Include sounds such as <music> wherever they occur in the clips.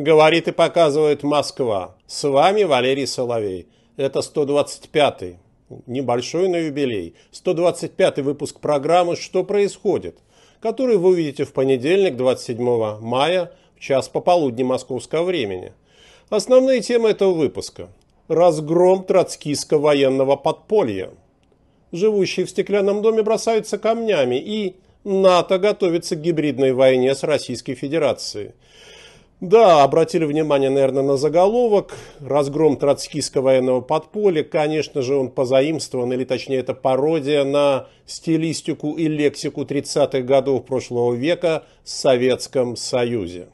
Говорит и показывает Москва. С вами Валерий Соловей. Это 125-й, небольшой на юбилей, 125-й выпуск программы «Что происходит?», который вы увидите в понедельник, 27 мая, в час пополудни московского времени. Основные темы этого выпуска. Разгром троцкийского военного подполья. Живущие в стеклянном доме бросаются камнями и... НАТО готовится к гибридной войне с Российской Федерацией. Да, обратили внимание, наверное, на заголовок. Разгром Троцкийского военного подполья. Конечно же, он позаимствован, или точнее, это пародия на стилистику и лексику 30-х годов прошлого века в Советском Союзе.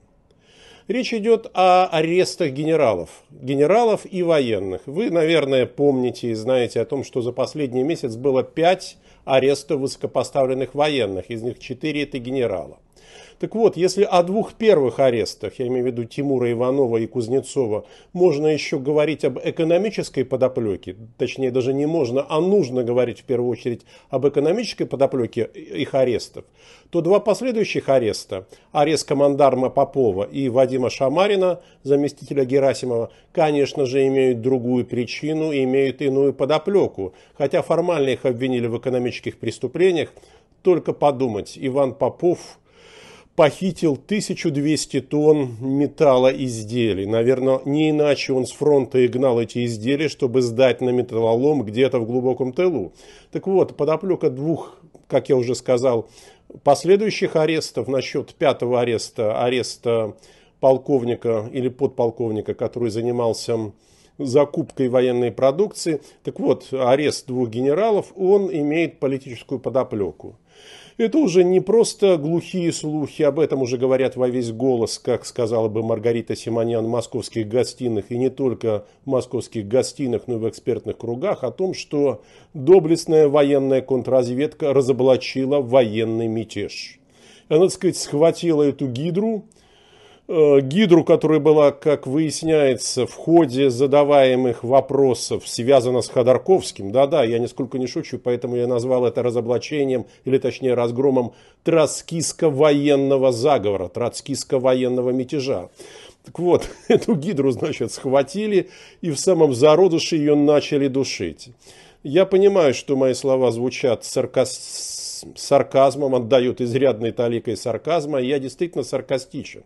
Речь идет о арестах генералов, генералов и военных. Вы, наверное, помните и знаете о том, что за последний месяц было 5 арестов высокопоставленных военных, из них 4 это генерала. Так вот, если о двух первых арестах, я имею в виду Тимура Иванова и Кузнецова, можно еще говорить об экономической подоплеке, точнее даже не можно, а нужно говорить в первую очередь об экономической подоплеке их арестов, то два последующих ареста, арест командарма Попова и Вадима Шамарина, заместителя Герасимова, конечно же имеют другую причину и имеют иную подоплеку, хотя формально их обвинили в экономических преступлениях, только подумать, Иван Попов похитил 1200 тонн металла изделий. Наверное, не иначе он с фронта и гнал эти изделия, чтобы сдать на металлолом где-то в глубоком тылу. Так вот, подоплека двух, как я уже сказал, последующих арестов, насчет пятого ареста, ареста полковника или подполковника, который занимался закупкой военной продукции. Так вот, арест двух генералов, он имеет политическую подоплеку. Это уже не просто глухие слухи, об этом уже говорят во весь голос, как сказала бы Маргарита Симонян в московских гостиных, и не только в московских гостиных, но и в экспертных кругах, о том, что доблестная военная контрразведка разоблачила военный мятеж. Она, так сказать, схватила эту гидру, Э, гидру, которая была, как выясняется, в ходе задаваемых вопросов связана с Ходорковским. Да-да, я нисколько не шучу, поэтому я назвал это разоблачением, или точнее разгромом троцкистско-военного заговора, троцкистско-военного мятежа. Так вот, <laughs> эту гидру, значит, схватили и в самом зародыше ее начали душить. Я понимаю, что мои слова звучат саркастически сарказмом, отдают изрядной таликой сарказма, и я действительно саркастичен.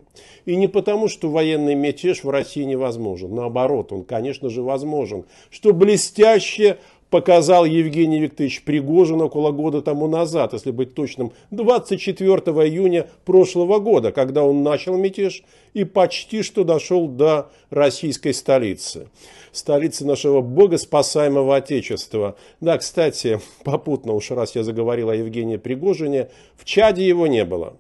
И не потому, что военный мятеж в России невозможен, наоборот, он, конечно же, возможен, что блестяще показал Евгений Викторович Пригожин около года тому назад, если быть точным, 24 июня прошлого года, когда он начал мятеж и почти что дошел до российской столицы, столицы нашего богоспасаемого Отечества. Да, кстати, <laughs> попутно, уж раз я заговорил о Евгении Пригожине, в Чаде его не было.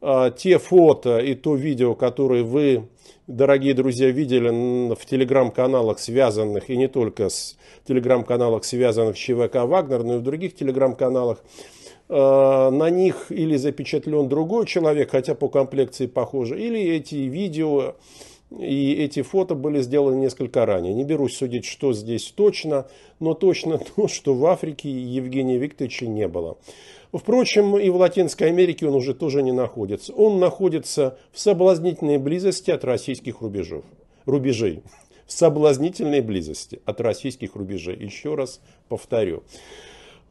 А, те фото и то видео, которые вы дорогие друзья, видели в телеграм-каналах, связанных, и не только с телеграм-каналах, связанных с ЧВК «Вагнер», но и в других телеграм-каналах, э, на них или запечатлен другой человек, хотя по комплекции похоже, или эти видео и эти фото были сделаны несколько ранее. Не берусь судить, что здесь точно, но точно <laughs> то, что в Африке Евгения Викторовича не было. Впрочем, и в Латинской Америке он уже тоже не находится. Он находится в соблазнительной близости от российских рубежов. рубежей. В соблазнительной близости от российских рубежей. Еще раз повторю.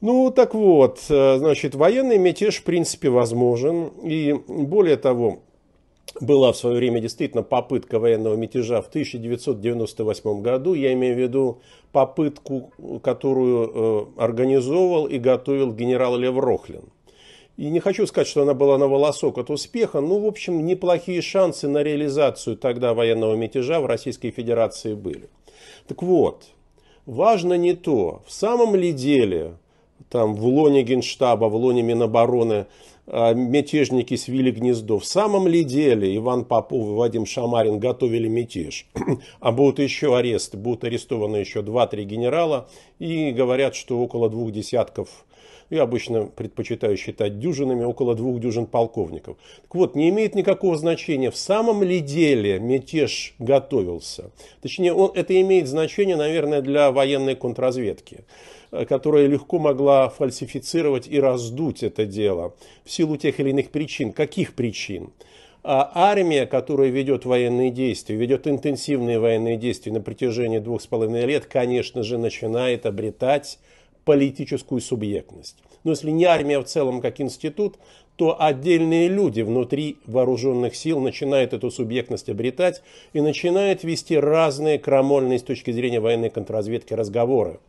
Ну, так вот, э, значит, военный мятеж в принципе возможен. И более того, была в свое время действительно попытка военного мятежа в 1998 году. Я имею в виду попытку, которую э, организовал и готовил генерал Лев Рохлин. И не хочу сказать, что она была на волосок от успеха, но, ну, в общем, неплохие шансы на реализацию тогда военного мятежа в Российской Федерации были. Так вот, важно не то, в самом ли деле там в лоне Генштаба, в лоне Минобороны а, мятежники свили гнездо. В самом ли деле Иван Попов и Вадим Шамарин готовили мятеж? <clears throat> а будут еще аресты, будут арестованы еще 2-3 генерала. И говорят, что около двух десятков я обычно предпочитаю считать дюжинами, около двух дюжин полковников. Так вот, не имеет никакого значения, в самом ли деле мятеж готовился. Точнее, он, это имеет значение, наверное, для военной контрразведки э, которая легко могла фальсифицировать и раздуть это дело в силу тех или иных причин. Каких причин? А армия, которая ведет военные действия, ведет интенсивные военные действия на протяжении двух с половиной лет, конечно же, начинает обретать политическую субъектность. Но если не армия а в целом как институт, то отдельные люди внутри вооруженных сил начинают эту субъектность обретать и начинают вести разные крамольные с точки зрения военной контрразведки разговоры.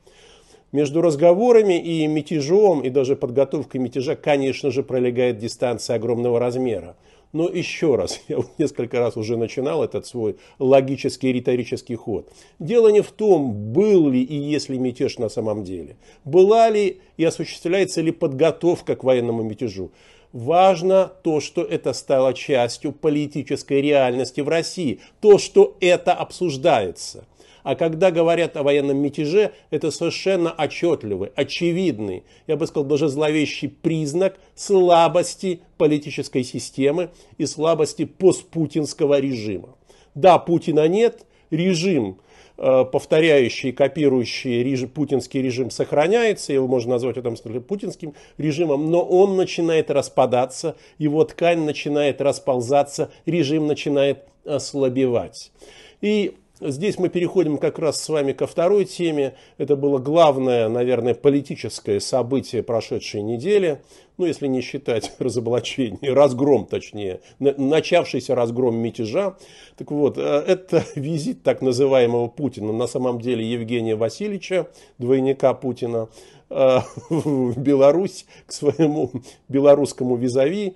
Между разговорами и мятежом, и даже подготовкой мятежа, конечно же, пролегает дистанция огромного размера. Но еще раз, <laughs> я несколько раз уже начинал этот свой логический риторический ход. Дело не в том, был ли и есть ли мятеж на самом деле. Была ли и осуществляется ли подготовка к военному мятежу. Важно то, что это стало частью политической реальности в России, то, что это обсуждается. А когда говорят о военном мятеже, это совершенно отчетливый, очевидный, я бы сказал, даже зловещий признак слабости политической системы и слабости постпутинского режима. Да, Путина нет, режим э, повторяющий, копирующий режим, путинский режим сохраняется, его можно назвать в этом смысле путинским режимом, но он начинает распадаться, его ткань начинает расползаться, режим начинает ослабевать. И Здесь мы переходим как раз с вами ко второй теме. Это было главное, наверное, политическое событие прошедшей недели. Ну, если не считать <laughs> разоблачение, разгром, точнее, начавшийся разгром мятежа. Так вот, э, это <laughs> визит так называемого Путина, на самом деле Евгения Васильевича, двойника Путина, э, <laughs> в Беларусь к своему белорусскому визави.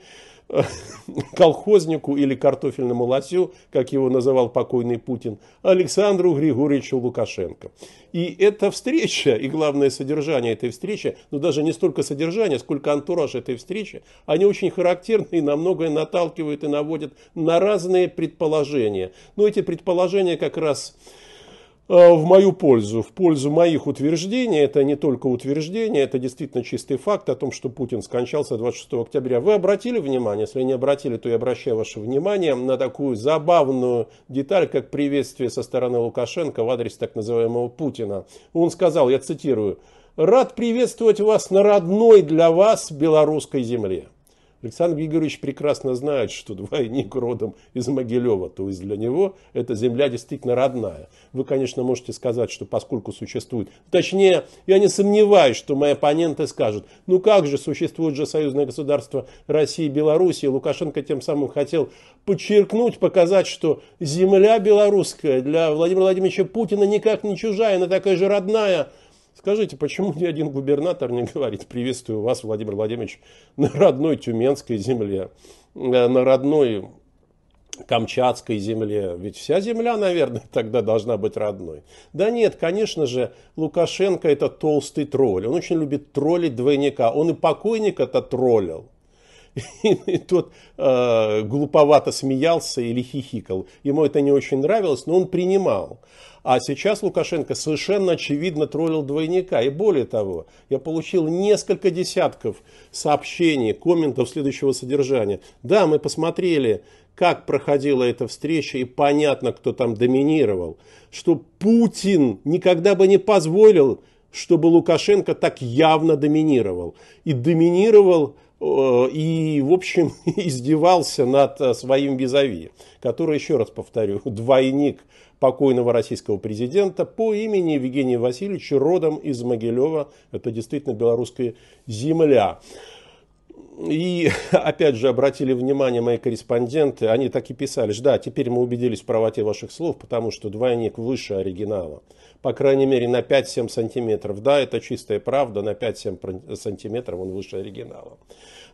Э, <laughs> колхознику или картофельному лосю, как его называл покойный Путин, Александру Григорьевичу Лукашенко. И эта встреча, и главное содержание этой встречи, ну даже не столько содержание, сколько антураж этой встречи, они очень характерны и на многое наталкивают и наводят на разные предположения. Но эти предположения как раз а, в мою пользу, в пользу моих утверждений, это не только утверждение, это действительно чистый факт о том, что Путин скончался 26 октября. Вы обратили внимание, если не обратили, то я обращаю ваше внимание на такую забавную деталь, как приветствие со стороны Лукашенко в адрес так называемого Путина. Он сказал, я цитирую, «Рад приветствовать вас на родной для вас белорусской земле». Александр Григорьевич прекрасно знает, что двойник родом из Могилева, то есть для него эта земля действительно родная. Вы, конечно, можете сказать, что поскольку существует, точнее, я не сомневаюсь, что мои оппоненты скажут, ну как же, существует же союзное государство России и Белоруссии, Лукашенко тем самым хотел подчеркнуть, показать, что земля белорусская для Владимира Владимировича Путина никак не чужая, она такая же родная, Скажите, почему ни один губернатор не говорит «Приветствую вас, Владимир Владимирович, на родной Тюменской земле, э, на родной Камчатской земле, ведь вся земля, наверное, тогда должна быть родной. Да нет, конечно же, Лукашенко это толстый тролль, он очень любит троллить двойника, он и покойника-то троллил. <laughs> И тот э, глуповато смеялся или хихикал. Ему это не очень нравилось, но он принимал. А сейчас Лукашенко совершенно очевидно троллил двойника. И более того, я получил несколько десятков сообщений, комментов следующего содержания. Да, мы посмотрели, как проходила эта встреча, и понятно, кто там доминировал. Что Путин никогда бы не позволил чтобы Лукашенко так явно доминировал. И доминировал Э, и, в общем, <laughs> издевался над э, своим визави, который, еще раз повторю, <laughs> двойник покойного российского президента по имени Евгения Васильевича, родом из Могилева, это действительно белорусская земля. И <laughs> опять же обратили внимание мои корреспонденты, они так и писали, да, теперь мы убедились в правоте ваших слов, потому что двойник выше оригинала. По крайней мере на 5-7 сантиметров. Да, это чистая правда, на 5-7 сантиметров он выше оригинала.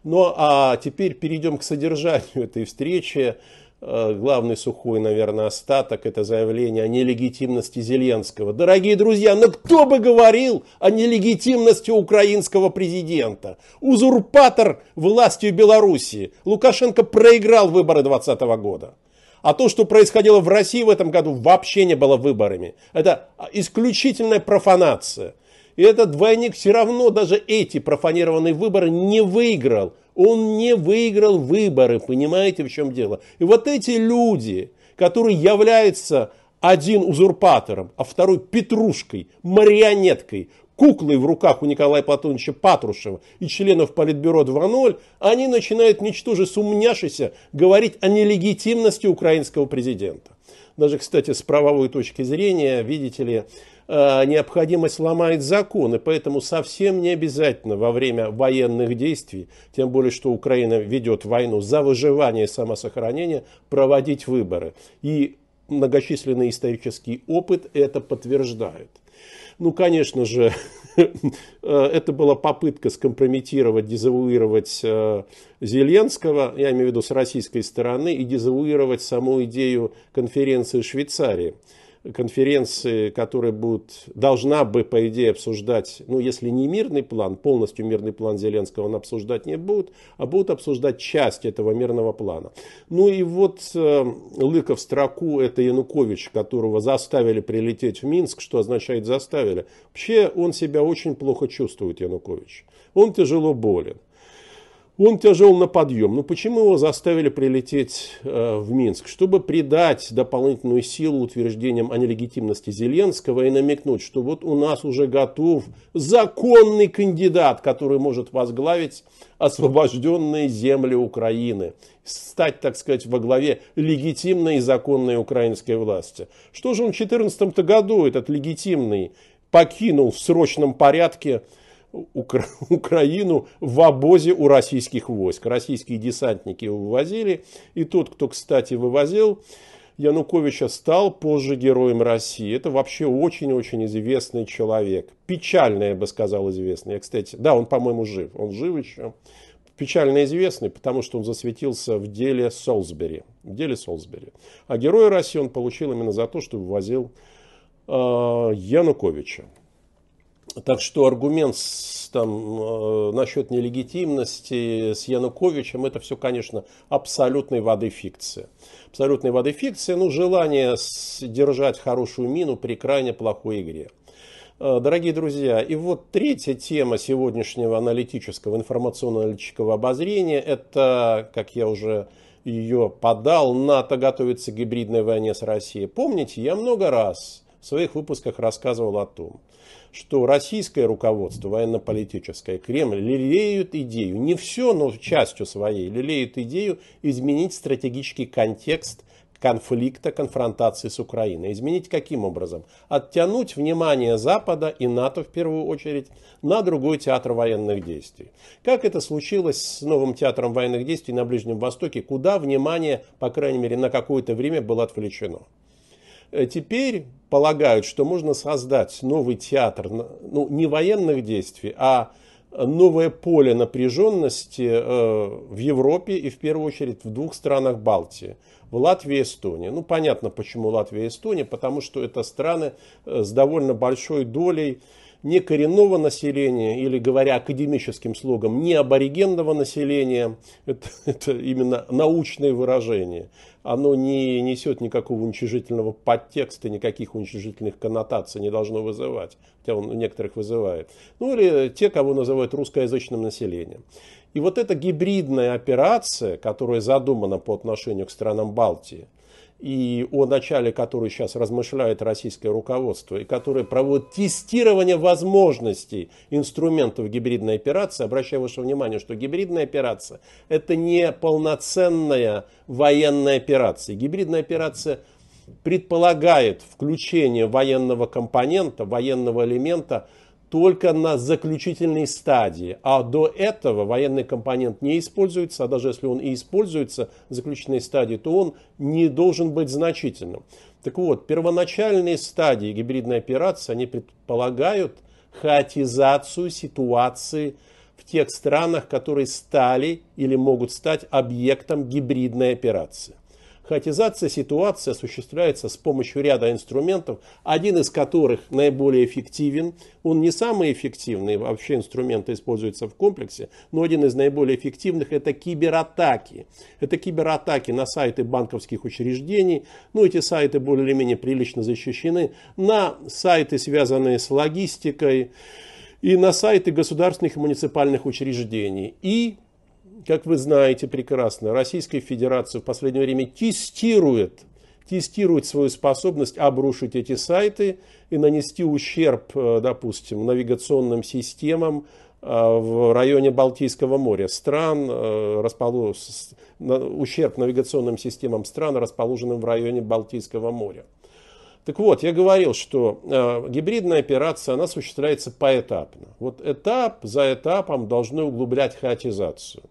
Ну а теперь перейдем к содержанию этой встречи. Э, главный сухой, наверное, остаток, это заявление о нелегитимности Зеленского. Дорогие друзья, ну кто бы говорил о нелегитимности украинского президента? Узурпатор властью Белоруссии. Лукашенко проиграл выборы 2020 года. А то, что происходило в России в этом году, вообще не было выборами. Это исключительная профанация. И этот двойник все равно даже эти профанированные выборы не выиграл. Он не выиграл выборы, понимаете, в чем дело? И вот эти люди, которые являются один узурпатором, а второй петрушкой, марионеткой, куклой в руках у Николая Платоновича Патрушева и членов Политбюро 2.0, они начинают, ничтоже сумняшися, говорить о нелегитимности украинского президента даже, кстати, с правовой точки зрения, видите ли, э, необходимость ломает законы, поэтому совсем не обязательно во время военных действий, тем более, что Украина ведет войну за выживание и самосохранение, проводить выборы. И многочисленный исторический опыт это подтверждает. Ну, конечно же, <laughs> Э, это была попытка скомпрометировать, дезавуировать э, Зеленского, я имею в виду с российской стороны, и дезавуировать саму идею конференции в Швейцарии конференции, которая будет, должна бы, по идее, обсуждать, ну, если не мирный план, полностью мирный план Зеленского он обсуждать не будет, а будут обсуждать часть этого мирного плана. Ну и вот э, Лыков строку, это Янукович, которого заставили прилететь в Минск, что означает заставили. Вообще он себя очень плохо чувствует, Янукович. Он тяжело болен. Он тяжел на подъем. Но ну, почему его заставили прилететь э, в Минск? Чтобы придать дополнительную силу утверждениям о нелегитимности Зеленского и намекнуть, что вот у нас уже готов законный кандидат, который может возглавить освобожденные земли Украины. Стать, так сказать, во главе легитимной и законной украинской власти. Что же он в 2014 году, этот легитимный, покинул в срочном порядке Укра <laughs> Украину в обозе у российских войск. Российские десантники его вывозили. И тот, кто, кстати, вывозил Януковича, стал позже героем России. Это вообще очень-очень известный человек. Печально, я бы сказал, известный. Я, кстати, да, он, по-моему, жив. Он жив еще. Печально известный, потому что он засветился в деле Солсбери. В деле Солсбери. А героя России он получил именно за то, что вывозил э, Януковича. Так что аргумент с, там, э, насчет нелегитимности с Януковичем, это все, конечно, абсолютной воды фикция. Абсолютной воды фикция, ну, желание держать хорошую мину при крайне плохой игре. Э, дорогие друзья, и вот третья тема сегодняшнего аналитического информационно-аналитического обозрения, это, как я уже ее подал, НАТО готовится к гибридной войне с Россией. Помните, я много раз в своих выпусках рассказывал о том, что российское руководство, военно-политическое, Кремль лелеют идею, не все, но частью своей, лелеют идею изменить стратегический контекст конфликта, конфронтации с Украиной. Изменить каким образом? Оттянуть внимание Запада и НАТО, в первую очередь, на другой театр военных действий. Как это случилось с новым театром военных действий на Ближнем Востоке, куда внимание, по крайней мере, на какое-то время было отвлечено? Э, теперь полагают, что можно создать новый театр, ну, не военных действий, а новое поле напряженности э, в Европе и в первую очередь в двух странах Балтии. В Латвии и Эстонии. Ну, понятно, почему Латвия и Эстония, потому что это страны э, с довольно большой долей не коренного населения, или говоря академическим слогом, не аборигенного населения, это, это именно научное выражение. Оно не несет никакого уничижительного подтекста, никаких уничижительных коннотаций не должно вызывать, хотя он у некоторых вызывает. Ну или те, кого называют русскоязычным населением. И вот эта гибридная операция, которая задумана по отношению к странам Балтии, и о начале которой сейчас размышляет российское руководство, и которое проводит тестирование возможностей инструментов гибридной операции, обращаю ваше внимание, что гибридная операция – это не полноценная военная операция. Гибридная операция предполагает включение военного компонента, военного элемента – только на заключительной стадии, а до этого военный компонент не используется, а даже если он и используется в заключительной стадии, то он не должен быть значительным. Так вот, первоначальные стадии гибридной операции, они предполагают хаотизацию ситуации в тех странах, которые стали или могут стать объектом гибридной операции. Хаотизация ситуации осуществляется с помощью ряда инструментов, один из которых наиболее эффективен. Он не самый эффективный, вообще инструменты используются в комплексе, но один из наиболее эффективных это кибератаки. Это кибератаки на сайты банковских учреждений, ну эти сайты более или менее прилично защищены, на сайты, связанные с логистикой, и на сайты государственных и муниципальных учреждений, и как вы знаете прекрасно, Российская Федерация в последнее время тестирует тестирует свою способность обрушить эти сайты и нанести ущерб, э, допустим, навигационным системам э, в районе Балтийского моря стран, э, ущерб навигационным системам стран, расположенным в районе Балтийского моря. Так вот, я говорил, что гибридная операция, она осуществляется поэтапно. Вот этап за этапом должны углублять хаотизацию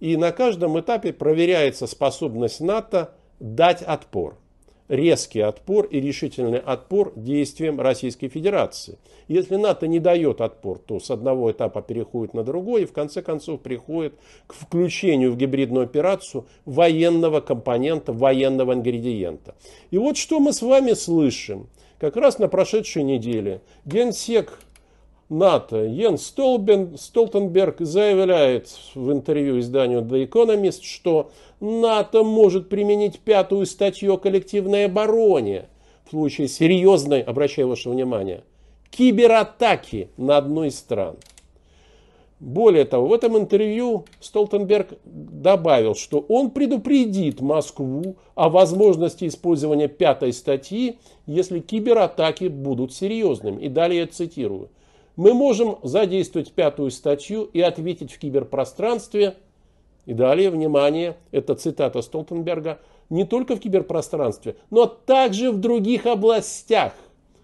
и на каждом этапе проверяется способность НАТО дать отпор, резкий отпор и решительный отпор действиям Российской Федерации. Если НАТО не дает отпор, то с одного этапа переходит на другой и в конце концов приходит к включению в гибридную операцию военного компонента, военного ингредиента. И вот что мы с вами слышим. Как раз на прошедшей неделе генсек НАТО. Йен Столбен, Столтенберг заявляет в интервью изданию The Economist, что НАТО может применить пятую статью о коллективной обороне в случае серьезной, обращаю ваше внимание, кибератаки на одну из стран. Более того, в этом интервью Столтенберг добавил, что он предупредит Москву о возможности использования пятой статьи, если кибератаки будут серьезными. И далее я цитирую мы можем задействовать пятую статью и ответить в киберпространстве. И далее, внимание, это цитата Столтенберга, не только в киберпространстве, но также в других областях,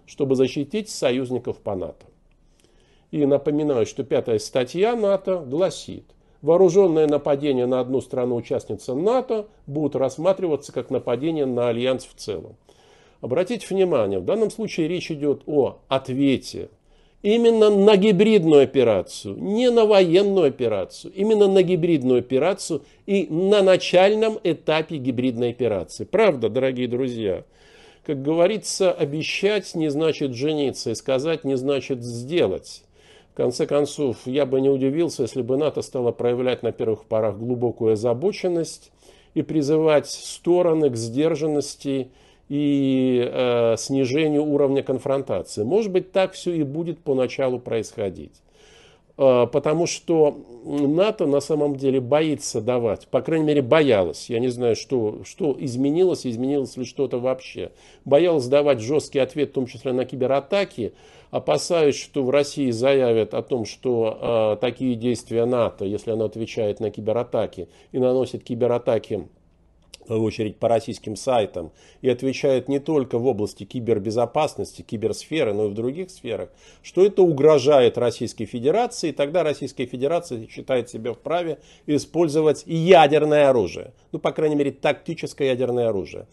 чтобы защитить союзников по НАТО. И напоминаю, что пятая статья НАТО гласит, вооруженное нападение на одну страну участницы НАТО будет рассматриваться как нападение на альянс в целом. Обратите внимание, в данном случае речь идет о ответе именно на гибридную операцию, не на военную операцию, именно на гибридную операцию и на начальном этапе гибридной операции. Правда, дорогие друзья? Как говорится, обещать не значит жениться и сказать не значит сделать. В конце концов, я бы не удивился, если бы НАТО стало проявлять на первых порах глубокую озабоченность и призывать стороны к сдержанности, и э, снижению уровня конфронтации. Может быть, так все и будет поначалу происходить. Э, потому что НАТО на самом деле боится давать, по крайней мере, боялась. Я не знаю, что, что изменилось, изменилось ли что-то вообще. Боялась давать жесткий ответ, в том числе на кибератаки, опасаясь, что в России заявят о том, что э, такие действия НАТО, если оно отвечает на кибератаки и наносит кибератаки в очередь по российским сайтам, и отвечает не только в области кибербезопасности, киберсферы, но и в других сферах, что это угрожает Российской Федерации, и тогда Российская Федерация считает себя вправе использовать ядерное оружие, ну, по крайней мере, тактическое ядерное оружие.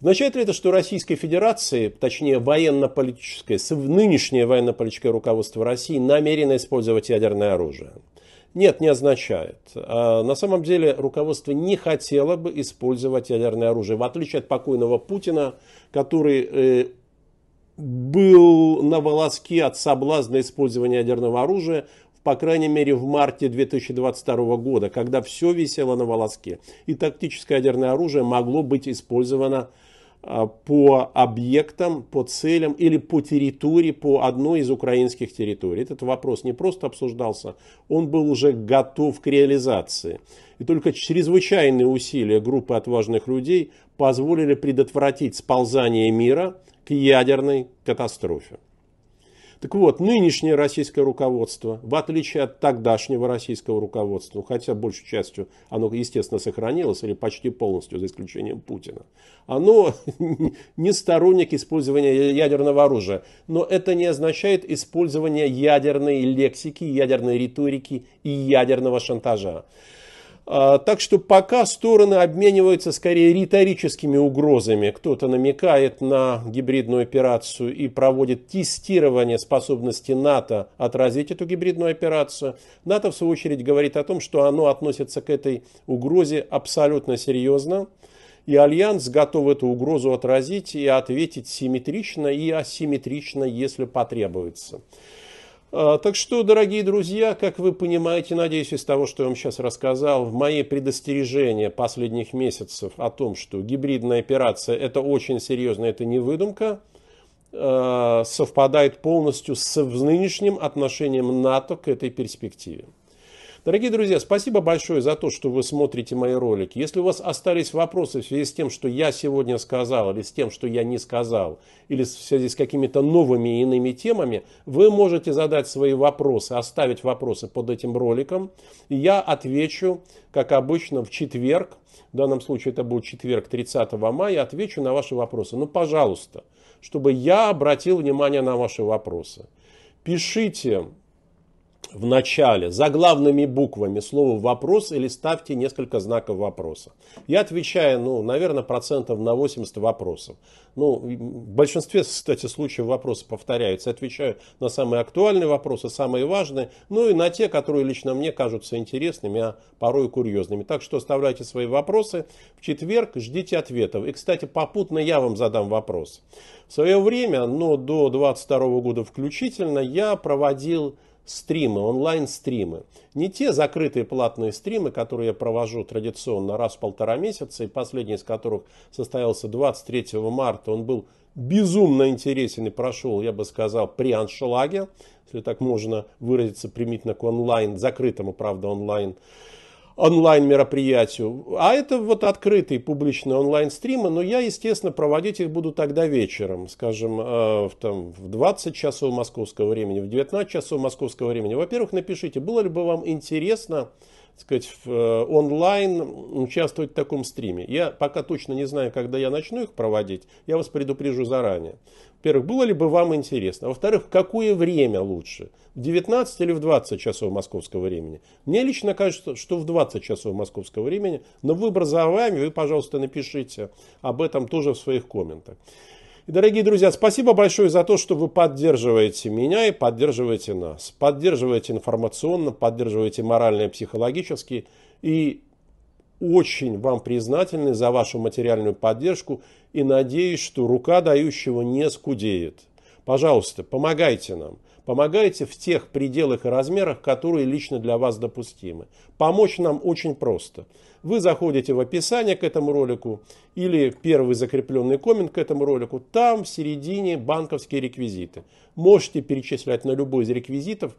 Означает ли это, что Российской Федерации, точнее военно-политическое, нынешнее военно-политическое руководство России намерено использовать ядерное оружие? Нет, не означает. А на самом деле руководство не хотело бы использовать ядерное оружие, в отличие от покойного Путина, который э, был на волоске от соблазна использования ядерного оружия, по крайней мере в марте 2022 года, когда все висело на волоске, и тактическое ядерное оружие могло быть использовано а, по объектам, по целям или по территории, по одной из украинских территорий. Этот вопрос не просто обсуждался, он был уже готов к реализации. И только чрезвычайные усилия группы отважных людей позволили предотвратить сползание мира к ядерной катастрофе. Так вот, нынешнее российское руководство, в отличие от тогдашнего российского руководства, хотя большей частью оно, естественно, сохранилось, или почти полностью, за исключением Путина, оно <laughs> не сторонник использования ядерного оружия. Но это не означает использование ядерной лексики, ядерной риторики и ядерного шантажа. А, так что пока стороны обмениваются скорее риторическими угрозами. Кто-то намекает на гибридную операцию и проводит тестирование способности НАТО отразить эту гибридную операцию. НАТО, в свою очередь, говорит о том, что оно относится к этой угрозе абсолютно серьезно. И Альянс готов эту угрозу отразить и ответить симметрично и асимметрично, если потребуется. А, так что, дорогие друзья, как вы понимаете, надеюсь, из того, что я вам сейчас рассказал, в мои предостережения последних месяцев о том, что гибридная операция – это очень серьезно, это не выдумка, а, совпадает полностью с нынешним отношением НАТО к этой перспективе. Дорогие друзья, спасибо большое за то, что вы смотрите мои ролики. Если у вас остались вопросы в связи с тем, что я сегодня сказал, или с тем, что я не сказал, или в связи с какими-то новыми и иными темами, вы можете задать свои вопросы, оставить вопросы под этим роликом. И я отвечу, как обычно, в четверг. В данном случае это будет четверг 30 мая. Отвечу на ваши вопросы. Ну, пожалуйста, чтобы я обратил внимание на ваши вопросы. Пишите в начале за главными буквами слово «вопрос» или ставьте несколько знаков вопроса. Я отвечаю, ну, наверное, процентов на 80 вопросов. Ну, в большинстве, кстати, случаев вопросы повторяются. Отвечаю на самые актуальные вопросы, самые важные, ну и на те, которые лично мне кажутся интересными, а порой курьезными. Так что оставляйте свои вопросы. В четверг ждите ответов. И, кстати, попутно я вам задам вопрос. В свое время, но ну, до 22 года включительно, я проводил стримы, онлайн-стримы. Не те закрытые платные стримы, которые я провожу традиционно раз в полтора месяца, и последний из которых состоялся 23 марта. Он был безумно интересен и прошел, я бы сказал, при аншлаге, если так можно выразиться примитивно к онлайн, закрытому, правда, онлайн онлайн-мероприятию. А это вот открытые публичные онлайн-стримы, но я, естественно, проводить их буду тогда вечером, скажем, э, в, там, в 20 часов московского времени, в 19 часов московского времени. Во-первых, напишите, было ли бы вам интересно так сказать, в, э, онлайн участвовать в таком стриме. Я пока точно не знаю, когда я начну их проводить, я вас предупрежу заранее. Во-первых, было ли бы вам интересно? А во-вторых, какое время лучше? В 19 или в 20 часов московского времени? Мне лично кажется, что в 20 часов московского времени, но выбор за вами, вы, пожалуйста, напишите об этом тоже в своих комментах. И, дорогие друзья, спасибо большое за то, что вы поддерживаете меня и поддерживаете нас. Поддерживаете информационно, поддерживаете морально и психологически. И очень вам признательны за вашу материальную поддержку – и надеюсь, что рука дающего не скудеет. Пожалуйста, помогайте нам. Помогайте в тех пределах и размерах, которые лично для вас допустимы. Помочь нам очень просто. Вы заходите в описание к этому ролику или первый закрепленный коммент к этому ролику. Там в середине банковские реквизиты. Можете перечислять на любой из реквизитов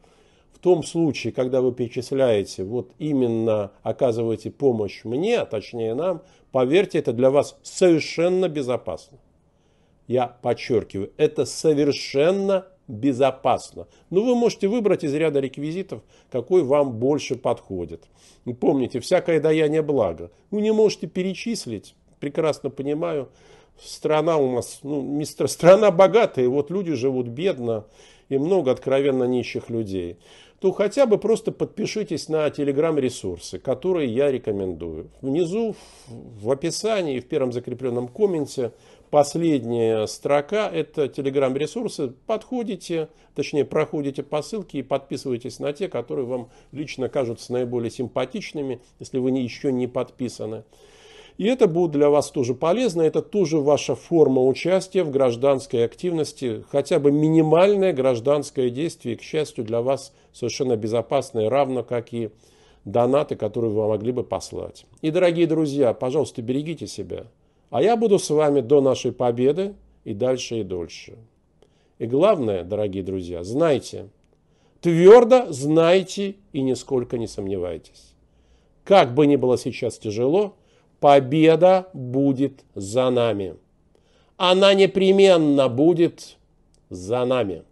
в том случае, когда вы перечисляете, вот именно оказываете помощь мне, а точнее нам, поверьте, это для вас совершенно безопасно. Я подчеркиваю, это совершенно безопасно. Но вы можете выбрать из ряда реквизитов, какой вам больше подходит. Ну, помните, всякое даяние благо. Вы не можете перечислить, прекрасно понимаю, страна у нас, ну, мистер, страна богатая, вот люди живут бедно, и много откровенно нищих людей, то хотя бы просто подпишитесь на телеграм-ресурсы, которые я рекомендую. Внизу в описании, и в первом закрепленном комменте, последняя строка – это телеграм-ресурсы. Подходите, точнее проходите по ссылке и подписывайтесь на те, которые вам лично кажутся наиболее симпатичными, если вы еще не подписаны. И это будет для вас тоже полезно, это тоже ваша форма участия в гражданской активности, хотя бы минимальное гражданское действие, к счастью, для вас совершенно безопасное, равно как и донаты, которые вы могли бы послать. И, дорогие друзья, пожалуйста, берегите себя. А я буду с вами до нашей победы и дальше и дольше. И главное, дорогие друзья, знайте, твердо знайте и нисколько не сомневайтесь. Как бы ни было сейчас тяжело – победа будет за нами. Она непременно будет за нами.